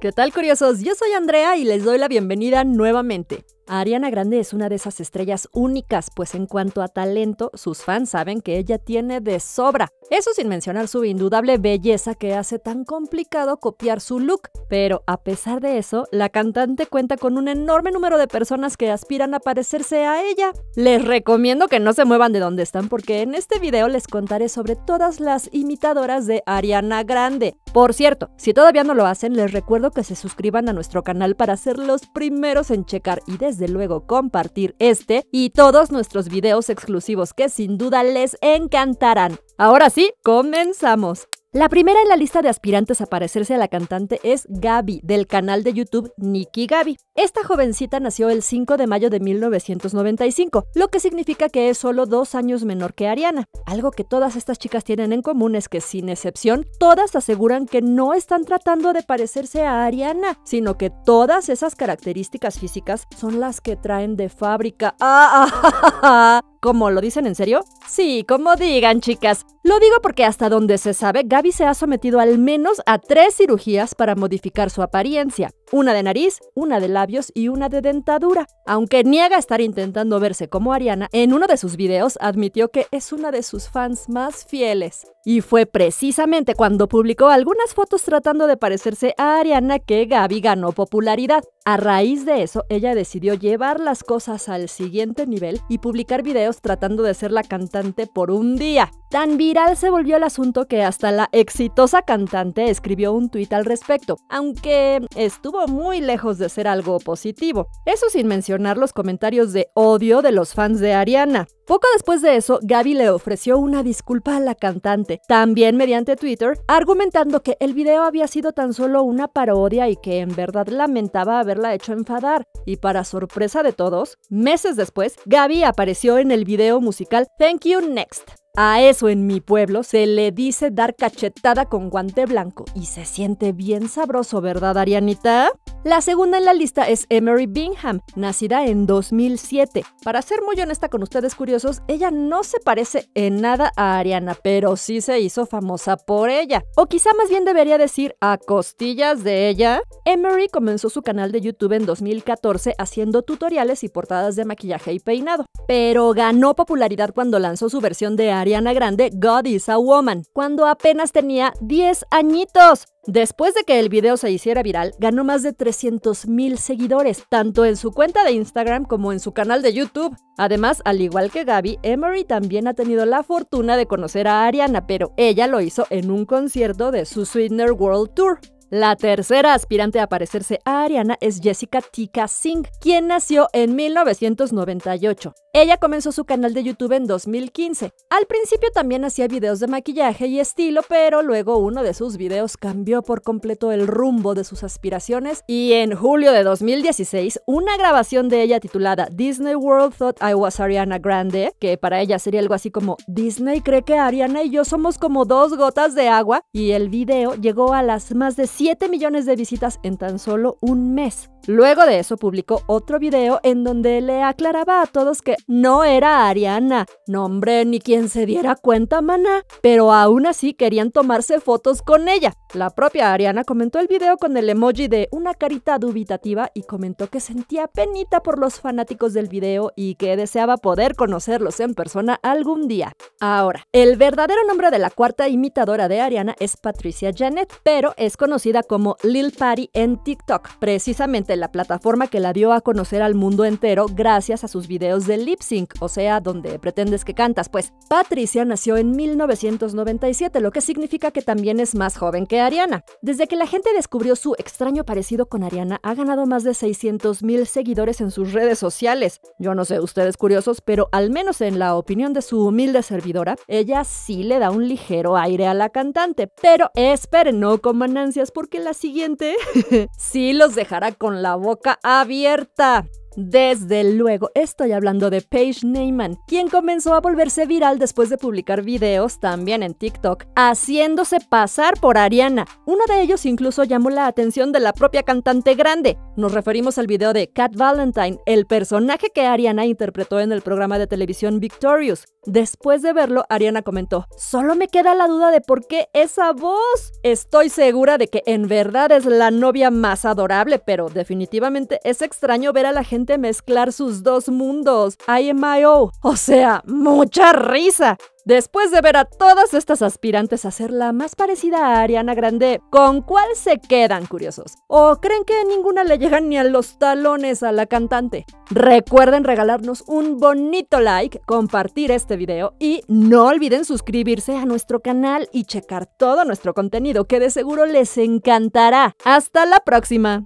¿Qué tal curiosos? Yo soy Andrea y les doy la bienvenida nuevamente. Ariana Grande es una de esas estrellas únicas, pues en cuanto a talento, sus fans saben que ella tiene de sobra. Eso sin mencionar su indudable belleza que hace tan complicado copiar su look. Pero a pesar de eso, la cantante cuenta con un enorme número de personas que aspiran a parecerse a ella. Les recomiendo que no se muevan de donde están porque en este video les contaré sobre todas las imitadoras de Ariana Grande. Por cierto, si todavía no lo hacen, les recuerdo que se suscriban a nuestro canal para ser los primeros en checar y de luego compartir este y todos nuestros videos exclusivos que sin duda les encantarán. Ahora sí, comenzamos. La primera en la lista de aspirantes a parecerse a la cantante es Gaby, del canal de YouTube Nikki Gaby. Esta jovencita nació el 5 de mayo de 1995, lo que significa que es solo dos años menor que Ariana. Algo que todas estas chicas tienen en común es que, sin excepción, todas aseguran que no están tratando de parecerse a Ariana, sino que todas esas características físicas son las que traen de fábrica. ¡Ah, ah, ¿Cómo lo dicen en serio? Sí, como digan, chicas. Lo digo porque hasta donde se sabe, Gaby se ha sometido al menos a tres cirugías para modificar su apariencia. Una de nariz, una de labios y una de dentadura. Aunque niega estar intentando verse como Ariana, en uno de sus videos admitió que es una de sus fans más fieles. Y fue precisamente cuando publicó algunas fotos tratando de parecerse a Ariana que Gaby ganó popularidad. A raíz de eso, ella decidió llevar las cosas al siguiente nivel y publicar videos tratando de ser la cantante por un día. Tan viral se volvió el asunto que hasta la exitosa cantante escribió un tuit al respecto, aunque estuvo muy lejos de ser algo positivo. Eso sin mencionar los comentarios de odio de los fans de Ariana. Poco después de eso, Gaby le ofreció una disculpa a la cantante, también mediante Twitter, argumentando que el video había sido tan solo una parodia y que en verdad lamentaba haberla hecho enfadar. Y para sorpresa de todos, meses después, Gaby apareció en el video musical Thank You Next. A eso en mi pueblo se le dice dar cachetada con guante blanco y se siente bien sabroso, ¿verdad, Arianita? La segunda en la lista es Emery Bingham, nacida en 2007. Para ser muy honesta con ustedes curiosos, ella no se parece en nada a Ariana, pero sí se hizo famosa por ella. O quizá más bien debería decir a costillas de ella. Emery comenzó su canal de YouTube en 2014 haciendo tutoriales y portadas de maquillaje y peinado, pero ganó popularidad cuando lanzó su versión de Ariana Grande, God is a Woman, cuando apenas tenía 10 añitos. Después de que el video se hiciera viral, ganó más de 300.000 seguidores, tanto en su cuenta de Instagram como en su canal de YouTube. Además, al igual que Gaby, Emery también ha tenido la fortuna de conocer a Ariana, pero ella lo hizo en un concierto de su Sweetener World Tour. La tercera aspirante a parecerse a Ariana es Jessica Tika Singh, quien nació en 1998. Ella comenzó su canal de YouTube en 2015. Al principio también hacía videos de maquillaje y estilo, pero luego uno de sus videos cambió por completo el rumbo de sus aspiraciones y en julio de 2016 una grabación de ella titulada Disney World Thought I Was Ariana Grande, que para ella sería algo así como Disney cree que Ariana y yo somos como dos gotas de agua y el video llegó a las más de 100 7 millones de visitas en tan solo un mes. Luego de eso publicó otro video en donde le aclaraba a todos que no era Ariana, nombre ni quien se diera cuenta, maná, pero aún así querían tomarse fotos con ella. La propia Ariana comentó el video con el emoji de una carita dubitativa y comentó que sentía penita por los fanáticos del video y que deseaba poder conocerlos en persona algún día. Ahora, el verdadero nombre de la cuarta imitadora de Ariana es Patricia Janet, pero es conocida como Lil Patty en TikTok, precisamente la plataforma que la dio a conocer al mundo entero gracias a sus videos de lip sync, o sea, donde pretendes que cantas. Pues Patricia nació en 1997, lo que significa que también es más joven que Ariana. Desde que la gente descubrió su extraño parecido con Ariana, ha ganado más de 600 mil seguidores en sus redes sociales. Yo no sé ustedes curiosos, pero al menos en la opinión de su humilde servidora, ella sí le da un ligero aire a la cantante. Pero esperen, no con manancias porque la siguiente sí los dejará con la boca abierta. Desde luego, estoy hablando de Paige Neyman, quien comenzó a volverse viral después de publicar videos también en TikTok, haciéndose pasar por Ariana. Uno de ellos incluso llamó la atención de la propia cantante grande, nos referimos al video de Cat Valentine, el personaje que Ariana interpretó en el programa de televisión Victorious. Después de verlo, Ariana comentó, solo me queda la duda de por qué esa voz. Estoy segura de que en verdad es la novia más adorable, pero definitivamente es extraño ver a la gente mezclar sus dos mundos. IMIO. O sea, mucha risa. Después de ver a todas estas aspirantes a ser la más parecida a Ariana Grande, ¿con cuál se quedan curiosos? ¿O creen que ninguna le llegan ni a los talones a la cantante? Recuerden regalarnos un bonito like, compartir este video y no olviden suscribirse a nuestro canal y checar todo nuestro contenido que de seguro les encantará. Hasta la próxima.